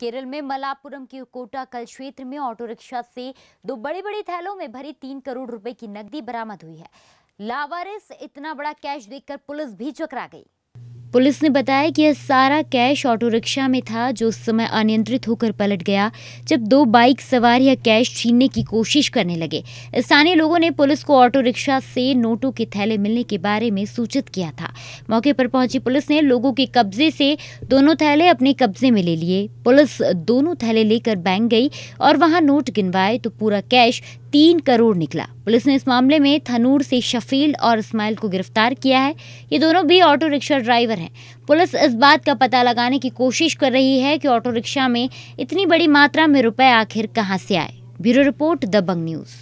केरल में मलापुरम के कोटा कल क्षेत्र में ऑटो रिक्शा से दो बड़े बड़े थैलों में भरी तीन करोड़ रुपए की नकदी बरामद हुई है लावारिस इतना बड़ा कैश देखकर पुलिस भी चकरा गई पुलिस ने बताया कि यह सारा कैश ऑटो रिक्शा में था जो उस समय अनियंत्रित होकर पलट गया जब दो बाइक सवार यह कैश छीनने की कोशिश करने लगे स्थानीय लोगों ने पुलिस को ऑटो रिक्शा से नोटों के थैले मिलने के बारे में सूचित किया था मौके पर पहुंची पुलिस ने लोगों के कब्जे से दोनों थैले अपने कब्जे में ले लिए पुलिस दोनों थैले लेकर बैंक गई और वहां नोट गिनवाए तो पूरा कैश तीन करोड़ निकला पुलिस ने इस मामले में थनूर से शफील और इस्माइल को गिरफ्तार किया है ये दोनों भी ऑटो रिक्शा ड्राइवर हैं पुलिस इस बात का पता लगाने की कोशिश कर रही है कि ऑटो रिक्शा में इतनी बड़ी मात्रा में रुपए आखिर कहां से आए ब्यूरो रिपोर्ट दबंग न्यूज़